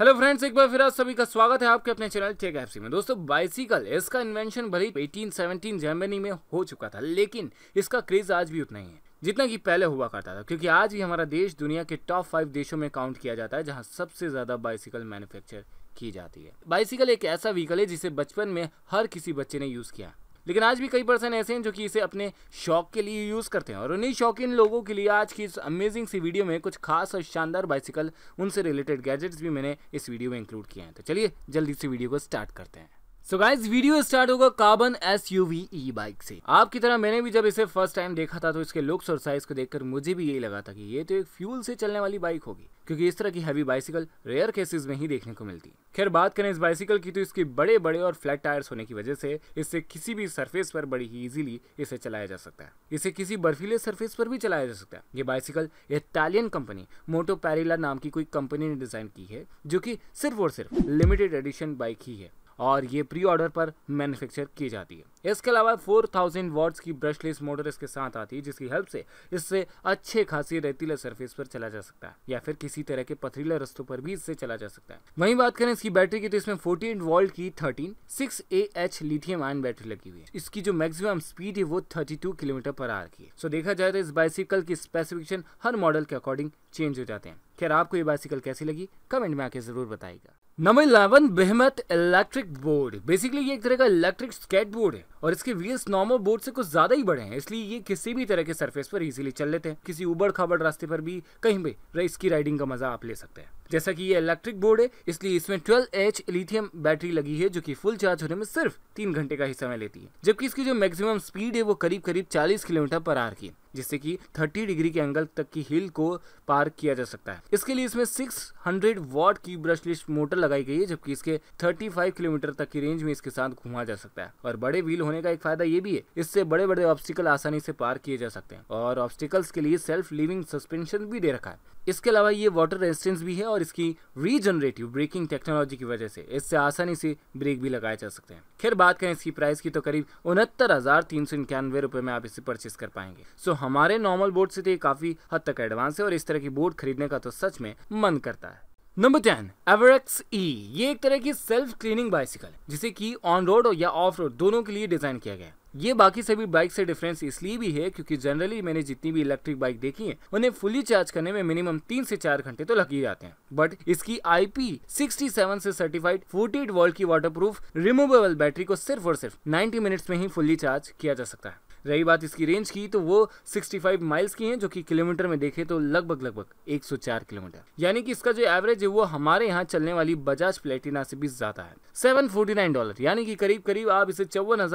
hello friends एक बार फिर आप सभी का स्वागत है आपके अपने चैनल टेक एफसी में दोस्तों बाइसिकल इसका इन्वेंशन भले 1817 जर्मनी में हो चुका था लेकिन इसका क्रेज आज भी उतना ही है जितना कि पहले हुआ करता था क्योंकि आज भी हमारा देश दुनिया के टॉप फाइव देशों में काउंट किया जाता है जहाँ सबसे ज़्यादा बाइसिकल मैन्युफैक्चर की जाती है बाइसिकल एक ऐसा व्हीकल है जिसे बचपन में हर किसी बच्चे ने यूज़ किया लेकिन आज भी कई पर्सन ऐसे हैं जो कि इसे अपने शौक के लिए यूज़ करते हैं और उन्हीं शौकीन लोगों के लिए आज की इस अमेजिंग सी वीडियो में कुछ खास और शानदार बाइसिकल उनसे रिलेटेड गैजेट्स भी मैंने इस वीडियो में इंक्लूड किए हैं तो चलिए जल्दी से वीडियो को स्टार्ट करते हैं so so guys video start होगा carbon S U V E bike से आपकी तरह मैंने भी जब इसे फर्स्ट टाइम देखा था तो इसके लुक्स और साइज को देखकर मुझे भी यही लगा था कि ये तो एक फ्यूल से चलने वाली बाइक होगी क्योंकि इस तरह की हैवी बाइसिकल रेयर केसेस में ही देखने को मिलती खैर बात करें इस बाइसिकल की तो इसके बड़े बड़े और फ्लैट टायर्स होने की वजह से इससे किसी भी सरफेस पर बड़ी ही इजीली इसे चलाया जा सकता है इसे किसी बर्फीले सरफेस पर भी चलाया जा सकता है ये bicycle Italian company Moto Parilla नाम की कोई कंपनी ने डिजाइन की है जो की सिर्फ और सिर्फ लिमिटेड एडिशन बाइक ही है और ये प्री ऑर्डर पर मैन्युफैक्चर की जाती है इसके अलावा 4000 थाउजेंड की ब्रशलेस मोटर इसके साथ आती है जिसकी हेल्प से इससे अच्छे खासी रेतीले सरफेस पर चला जा सकता है या फिर किसी तरह के पथरीले रस्तों पर भी इससे चला जा सकता है वहीं बात करें इसकी बैटरी की तो इसमें फोर्टी वोल्ट की thirteen six A H lithium ion battery लगी हुई है इसकी जो मैक्सिमम स्पीड है वो थर्टी किलोमीटर पर आर की है सो देखा जाए तो इस बाइसिकल की स्पेसिफिकेशन हर मॉडल के अकॉर्डिंग चेंज हो जाते हैं खैर आपको ये बाइसिकल कैसी लगी कमेंट में आके जरूर बताएगा नंबर इलेवन बेहमत इलेक्ट्रिक बोर्ड बेसिकली ये एक तरह का इलेक्ट्रिक स्केट बोर्ड है और इसके व्हील्स नॉर्मल बोर्ड से कुछ ज्यादा ही बड़े हैं इसलिए ये किसी भी तरह के सरफेस पर इजीली चल लेते हैं किसी उबड़ खाबड़ रास्ते पर भी कहीं भी इसकी राइडिंग का मजा आप ले सकते हैं जैसा कि ये इलेक्ट्रिक बोर्ड है इसलिए इसमें ट्वेल्व एच लिथियम बैटरी लगी है जो कि फुल चार्ज होने में सिर्फ तीन घंटे का ही समय लेती है जबकि इसकी जो मैक्सिमम स्पीड है वो करीब करीब चालीस किलोमीटर पर आर की जिससे कि 30 डिग्री के एंगल तक की हिल को पार किया जा सकता है इसके लिए इसमें 600 वॉट की ब्रशलिस्ट मोटर लगाई गई है जबकि इसके 35 किलोमीटर तक की रेंज में इसके साथ घुमा जा सकता है और बड़े व्हील होने का एक फायदा ये भी है इससे बड़े बड़े ऑब्स्टिकल आसानी से पार किए जा सकते हैं और ऑब्स्टिकल्स के लिए सेल्फ लिविंग सस्पेंशन भी दे रखा है इसके अलावा ये वाटर रेजिस्टेंस भी है और और इसकी रीजनरेटिव ब्रेकिंग टेक्नोलॉजी की वजह से इससे आसानी से ब्रेक भी लगाए जा सकते हैं खैर बात करें इसकी प्राइस की तो करीब उनहत्तर हज़ार तीन सौ इक्यानवे रुपए में आप इसे परचेस कर पाएंगे सो हमारे नॉर्मल बोर्ड से तो ये काफ़ी हद तक एडवांस है और इस तरह की बोर्ड खरीदने का तो सच में मन करता है नंबर टेन एवरेक्स ई ये एक तरह की सेल्फ क्लीनिंग बाइसिकल जिसे की ऑन रोड या ऑफ रोड दोनों के लिए डिजाइन किया गया है ये बाकी सभी बाइक से डिफरेंस इसलिए भी है क्योंकि जनरली मैंने जितनी भी इलेक्ट्रिक बाइक देखी है उन्हें फुली चार्ज करने में मिनिमम तीन से चार घंटे तो लग ही जाते हैं बट इसकी आईपी सेवन से सर्टिफाइड फोर्टी वोल्ट की वाटरप्रूफ रिमूवेबल बैटरी को सिर्फ और सिर्फ नाइन्टी मिनट्स में ही फुली चार्ज किया जा सकता है रही बात इसकी रेंज की तो वो 65 माइल्स की हैं जो कि किलोमीटर में देखें तो लगभग लगभग 104 किलोमीटर यानी कि इसका जो एवरेज है वो हमारे यहाँ चलने वाली बजाज प्लेटिना से भी ज़्यादा है 749 डॉलर यानी कि करीब करीब आप इसे चौवन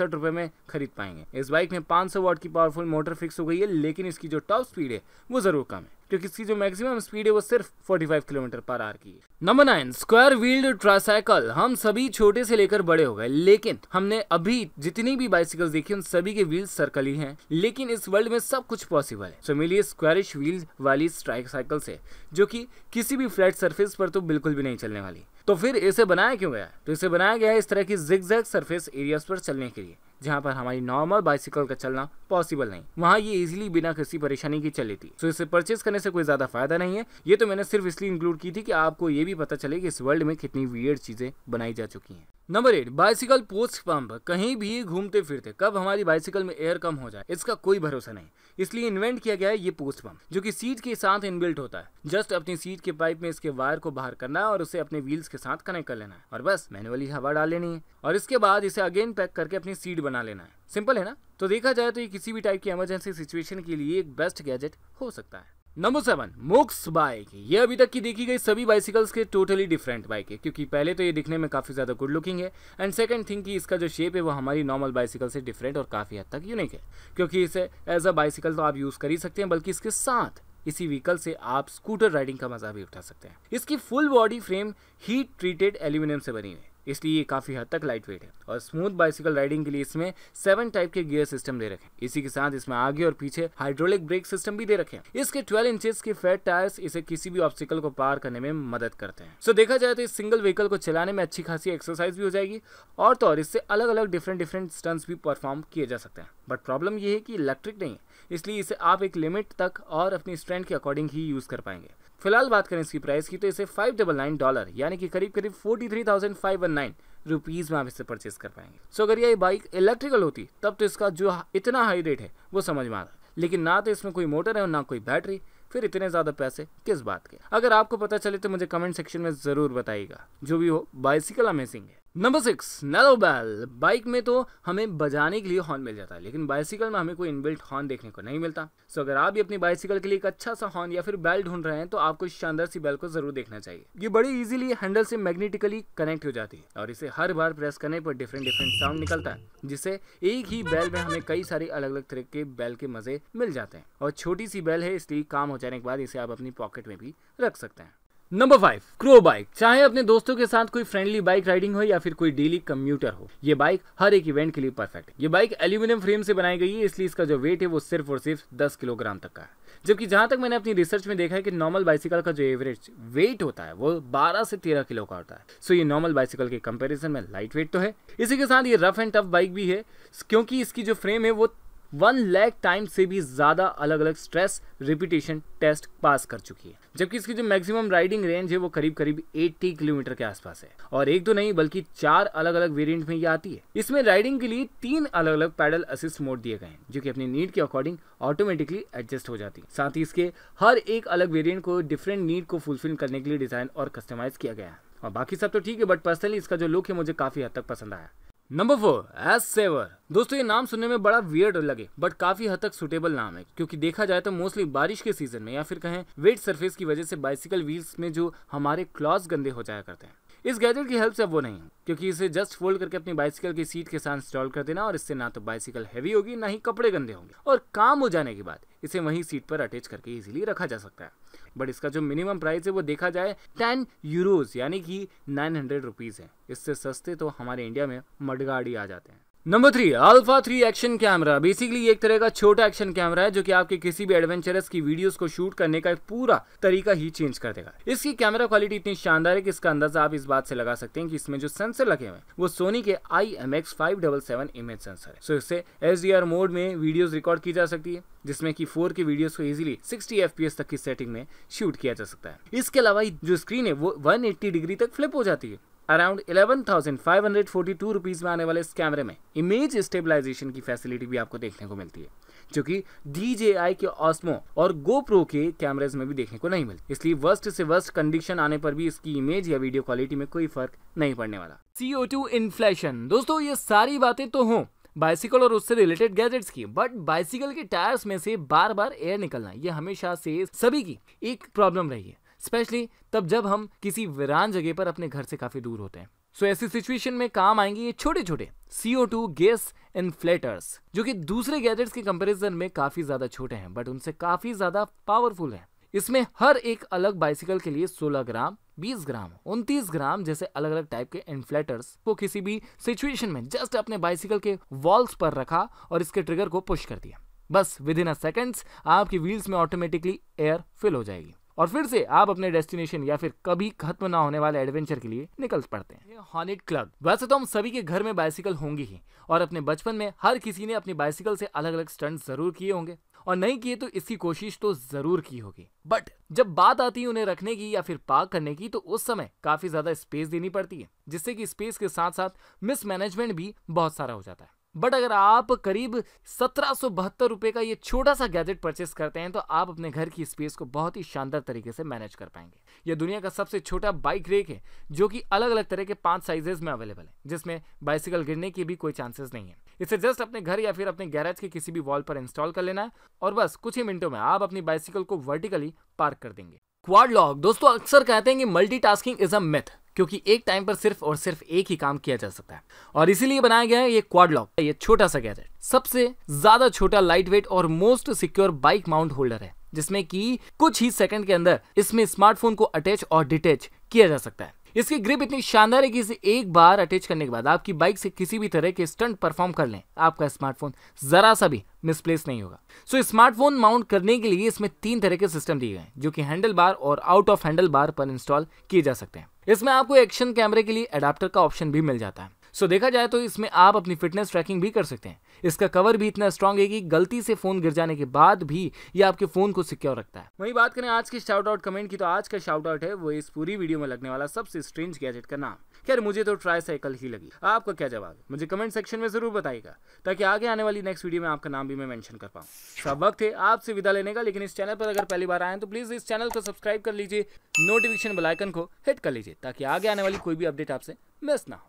रुपए में खरीद पाएंगे इस बाइक में पांच वाट की पावरफुल मोटर फिक्स हो गई है लेकिन इसकी जो टॉप स्पीड है वो ज़रूर कम है क्योंकि इसकी जो मैक्सिमम स्पीड है वो सिर्फ 45 किलोमीटर पर आर की है number nine square wheeled tricycle हम सभी छोटे से लेकर बड़े हो गए लेकिन हमने अभी जितनी भी बाइसिकल देखी उन सभी के व्हील सर्कल ही हैं लेकिन इस वर्ल्ड में सब कुछ पॉसिबल है सो मिलिए स्क्वायरिश व्हील वाली ट्राइसाइकिल से जो कि किसी भी फ्लैट सरफेस पर तो बिल्कुल भी नहीं चलने वाली तो फिर इसे बनाया क्यों गया तो इसे बनाया गया इस तरह की जिग जैग सरफेस एरियाज पर चलने के लिए जहाँ पर हमारी नॉर्मल बाइसिकल का चलना पॉसिबल नहीं वहाँ ये इजिली बिना किसी परेशानी की चली थी सो तो इसे परचेज करने से कोई ज़्यादा फायदा नहीं है ये तो मैंने सिर्फ इसलिए इंक्लूड की थी कि आपको ये भी पता चले कि इस वर्ल्ड में कितनी वियर चीज़ें बनाई जा चुकी हैं number eight bicycle post pump कहीं भी घूमते फिरते कब हमारी बाइसिकल में एयर कम हो जाए इसका कोई भरोसा नहीं इसलिए इन्वेंट किया गया है ये पोस्ट पंप जो कि सीट के साथ इनबिल्ट होता है जस्ट अपनी सीट के पाइप में इसके वायर को बाहर करना है और उसे अपने व्हील्स के साथ कनेक्ट कर लेना है और बस मैनुअली हवा डाल लेनी है और इसके बाद इसे अगेन पैक करके अपनी सीट बना लेना है सिंपल है ना तो देखा जाए तो ये किसी भी टाइप की इमरजेंसी सिचुएशन के लिए एक बेस्ट गैजेट हो सकता है नंबर सेवन मोक्स बाइक ये अभी तक की देखी गई सभी बाइसिकल्स के टोटली डिफरेंट बाइक है क्योंकि पहले तो ये दिखने में काफ़ी ज़्यादा गुड लुकिंग है एंड सेकंड थिंग कि इसका जो शेप है वो हमारी नॉर्मल बाइसिकल से डिफरेंट और काफ़ी हद तक यूनिक है क्योंकि इसे एज अ बाइसिकल तो आप यूज़ कर ही सकते हैं बल्कि इसके साथ इसी व्हीकल से आप स्कूटर राइडिंग का मजा भी उठा सकते हैं इसकी full body frame heat treated aluminium से बनी है इसलिए ये काफ़ी हद तक लाइट वेट है और स्मूथ बाइसिकल राइडिंग के लिए इसमें सेवन टाइप के गियर सिस्टम दे रखे इसी के साथ इसमें आगे और पीछे हाइड्रोलिक ब्रेक सिस्टम भी दे रखे इसके ट्वेल्व इंचेस के फेट टायर्स इसे किसी भी ऑब्स्टिकल को पार करने में मदद करते हैं सो देखा जाए तो इस सिंगल व्हीकल को चलाने में अच्छी खासी एक्सरसाइज भी हो जाएगी और तो और इससे अलग अलग डिफरेंट डिफरेंट स्टंट्स भी परफॉर्म किए जा सकते हैं बट प्रॉब्लम यह है कि इलेक्ट्रिक नहीं है इसलिए इसे आप एक लिमिट तक और अपनी स्ट्रेंथ के अकॉर्डिंग ही यूज़ कर पाएंगे फिलहाल बात करें इसकी प्राइस की तो इसे फाइव डबल नाइन डॉलर यानी कि करीब करीब forty three thousand five one nine rupees में आप इसे परचेस कर पाएंगे सो अगर ये बाइक इलेक्ट्रिकल होती तब तो इसका जो इतना हाई रेट है वो समझ में आ रहा लेकिन ना तो इसमें कोई मोटर है और ना कोई बैटरी फिर इतने ज़्यादा पैसे किस बात के अगर आपको पता चले तो मुझे कमेंट सेक्शन में ज़रूर बताइएगा जो भी हो बाइसिकल अमेजिंग है number six narrow bell bike में तो हमें बजाने के लिए हॉर्न मिल जाता है लेकिन बाइसिकल में हमें कोई इनबिल्ट हॉर्न देखने को नहीं मिलता सो so, अगर आप भी अपनी बाइसिकल के लिए एक अच्छा सा हॉर्न या फिर बैल ढूंढ रहे हैं तो आपको शानदार सी बैल को जरूर देखना चाहिए ये बड़ी इजीली हैंडल से मैग्नेटिकली कनेक्ट हो जाती है और इसे हर बार प्रेस करने पर डिफरेंट डिफरेंट साउंड निकलता है जिससे एक ही बैल में हमें कई सारे अलग अलग तरह के बैल के मजे मिल जाते हैं और छोटी सी बैल है इसलिए काम हो जाने के बाद इसे आप अपनी पॉकेट में भी रख सकते हैं नंबर फाइव क्रो बाइक चाहे अपने दोस्तों के साथ कोई फ्रेंडली बाइक राइडिंग हो या फिर कोई डेली कम्यूटर हो ये बाइक हर एक इवेंट के लिए परफेक्ट है ये बाइक एल्यूमिनियम फ्रेम से बनाई गई है इसलिए इसका जो वेट है वो सिर्फ और सिर्फ 10 किलोग्राम तक का है जबकि जहां तक मैंने अपनी रिसर्च में देखा है कि नॉर्मल बाइसिकल का जो एवरेज वेट होता है वो 12 से 13 किलो का होता है सो ये नॉर्मल बाइसिकल के कंपेरिजन में लाइट वेट तो है इसी के साथ ये रफ एंड टफ बाइक भी है क्योंकि इसकी जो फ्रेम है वो वन लैक टाइम से भी ज़्यादा अलग अलग स्ट्रेस रिपीटेशन टेस्ट पास कर चुकी है जबकि इसकी जो मैक्सिमम राइडिंग रेंज है वो करीब करीब 80 किलोमीटर के आसपास है और एक तो नहीं बल्कि चार अलग अलग वेरिएंट में ये आती है इसमें राइडिंग के लिए तीन अलग अलग पैडल असिस्ट मोड दिए गए हैं जो कि अपनी नीड के अकॉर्डिंग ऑटोमेटिकली एडजस्ट हो जाती है साथ ही इसके हर एक अलग वेरियंट को डिफरेंट नीड को फुलफिल करने के लिए डिजाइन और कस्टमाइज किया गया है और बाकी सब तो ठीक है बट पर्सनली इसका जो लुक है मुझे काफ़ी हद तक पसंद आया नंबर फोर एज सेवर दोस्तों ये नाम सुनने में बड़ा वियर्ड लगे बट काफी हद तक सुटेबल नाम है क्योंकि देखा जाए तो मोस्टली बारिश के सीजन में या फिर कहें वेट सरफेस की वजह से बाइसिकल व्हील्स में जो हमारे क्लॉज गंदे हो जाया करते हैं इस गैजेट की हेल्प से अब वो नहीं क्योंकि इसे जस्ट फोल्ड करके अपनी बाइसिकल की सीट के साथ इंस्टॉल कर देना और इससे ना तो बाइसिकल हैवी होगी ना ही कपड़े गंदे होंगे और काम हो जाने के बाद इसे वहीं सीट पर अटैच करके इजीली रखा जा सकता है बट इसका जो मिनिमम प्राइस है वो देखा जाए टेन यूरोज यानी कि नाइन हंड्रेड रुपीज़ है इससे सस्ते तो हमारे इंडिया में मडगाड़ी आ जाते हैं number three alpha three action camera basically एक तरह का छोटा एक्शन कैमरा है जो कि आपके किसी भी एडवेंचरस की वीडियोस को शूट करने का पूरा तरीका ही चेंज कर देगा इसकी कैमरा क्वालिटी इतनी शानदार है कि इसका अंदाजा आप इस बात से लगा सकते हैं कि इसमें जो सेंसर लगे हुए हैं वो सोनी के I M X five double seven image sensor है सो इससे एस डी आर मोड में वीडियोज रिकॉर्ड की जा सकती है जिसमें कि फोर के वीडियोस को इजीली 60 एफ तक की सेटिंग में शूट किया जा सकता है इसके अलावा जो स्क्रीन है वो 180 डिग्री तक फ्लिप हो जाती है अराउंड 11,542 रुपीस में आने वाले इस कैमरे में इमेज स्टेबलाइजेशन की फैसिलिटी भी आपको देखने को मिलती है जो कि DJI के ऑस्मो और GoPro के कैमरेज में भी देखने को नहीं मिलती इसलिए वर्स्ट से वर्स्ट कंडीशन आने पर भी इसकी इमेज या वीडियो क्वालिटी में कोई फर्क नहीं पड़ने वाला CO2 इन्फ्लेशन दोस्तों ये सारी बातें तो हों बाइसिकल और उससे रिलेटेड गैजेट्स की बट बाइसिकल के टायर्स में से बार बार एयर निकलना ये हमेशा से सभी की एक प्रॉब्लम रही है स्पेशली तब जब हम किसी वीरान जगह पर अपने घर से काफ़ी दूर होते हैं सो so, ऐसी सिचुएशन में काम आएंगे ये छोटे छोटे सीओ टू गैस इन्फ्लेटर्स जो कि दूसरे गैजेट्स के कंपैरिजन में काफ़ी ज़्यादा छोटे हैं बट उनसे काफ़ी ज़्यादा पावरफुल हैं इसमें हर एक अलग बाइसिकल के लिए 16 ग्राम 20 ग्राम 29 ग्राम जैसे अलग अलग टाइप के इन्फ्लेटर्स को किसी भी सिचुएशन में जस्ट अपने बाइसिकल के वॉल्स पर रखा और इसके ट्रिगर को पुश कर दिया बस विद इन अ सेकेंड्स आपकी व्हील्स में ऑटोमेटिकली एयर फिल हो जाएगी और फिर से आप अपने डेस्टिनेशन या फिर कभी खत्म ना होने वाले एडवेंचर के लिए निकल पड़ते हैं हॉनेट क्लब वैसे तो हम सभी के घर में बाइसिकल होंगी ही और अपने बचपन में हर किसी ने अपनी बाइसिकल से अलग अलग स्टंट जरूर किए होंगे और नहीं किए तो इसकी कोशिश तो जरूर की होगी बट जब बात आती है उन्हें रखने की या फिर पार्क करने की तो उस समय काफी ज्यादा स्पेस देनी पड़ती है जिससे कि स्पेस के साथ साथ मिसमैनेजमेंट भी बहुत सारा हो जाता है बट अगर आप करीब सत्रह सौ बहत्तर रुपये का ये छोटा सा गैजेट परचेस करते हैं तो आप अपने घर की स्पेस को बहुत ही शानदार तरीके से मैनेज कर पाएंगे यह दुनिया का सबसे छोटा बाइक रेक है जो कि अलग अलग तरह के पांच साइजेज में अवेलेबल है जिसमें बाइसिकल गिरने की भी कोई चांसेस नहीं है इसे जस्ट अपने घर या फिर अपने गैरेज के किसी भी वॉल पर इंस्टॉल कर लेना है और बस कुछ ही मिनटों में आप अपनी बाइसिकल को वर्टिकली पार्क कर देंगे क्वाड लॉक दोस्तों अक्सर कहते हैं कि मल्टीटास्किंग इज अ मिथ क्योंकि एक टाइम पर सिर्फ और सिर्फ एक ही काम किया जा सकता है और इसीलिए बनाया गया है ये क्वाड लॉक ये छोटा सा गैजेट सबसे ज्यादा छोटा लाइट वेट और most secure bike mount holder है जिसमें कि कुछ ही सेकंड के अंदर इसमें स्मार्टफोन को अटैच और डिटैच किया जा सकता है इसकी ग्रिप इतनी शानदार है कि इसे एक बार अटैच करने के बाद आपकी बाइक से किसी भी तरह के स्टंट परफॉर्म कर लें आपका स्मार्टफोन जरा सा भी मिसप्लेस नहीं होगा सो so, स्मार्टफोन माउंट करने के लिए इसमें तीन तरह के सिस्टम दिए गए हैं जो कि हैंडल बार और आउट ऑफ हैंडल बार पर इंस्टॉल किए जा सकते हैं इसमें आपको एक्शन कैमरे के लिए अडाप्टर का ऑप्शन भी मिल जाता है सो देखा जाए तो इसमें आप अपनी फिटनेस ट्रैकिंग भी कर सकते हैं इसका कवर भी इतना स्ट्रांग है कि गलती से फोन गिर जाने के बाद भी ये आपके फोन को सिक्योर रखता है वही बात करें आज के शाउट आउट कमेंट की तो आज का शाउट आउट है वो इस पूरी वीडियो में लगने वाला सबसे स्ट्रेंज गैजेट का नाम खैर मुझे तो ट्राई साइकिल ही लगी आपका क्या जवाब है मुझे कमेंट सेक्शन में जरूर बताएगा ताकि आगे आने वाली नेक्स्ट वीडियो में आपका नाम भी मैं मैंशन कर पाऊँ सब वक्त है आपसे विदा लेने का लेकिन इस चैनल पर अगर पहली बार आए तो प्लीज़ इस चैनल को सब्सक्राइब कर लीजिए नोटिफिकेशन बेलाइकन को हिट कर लीजिए ताकि आगे आने वाली कोई भी अपडेट आपसे मिस ना हो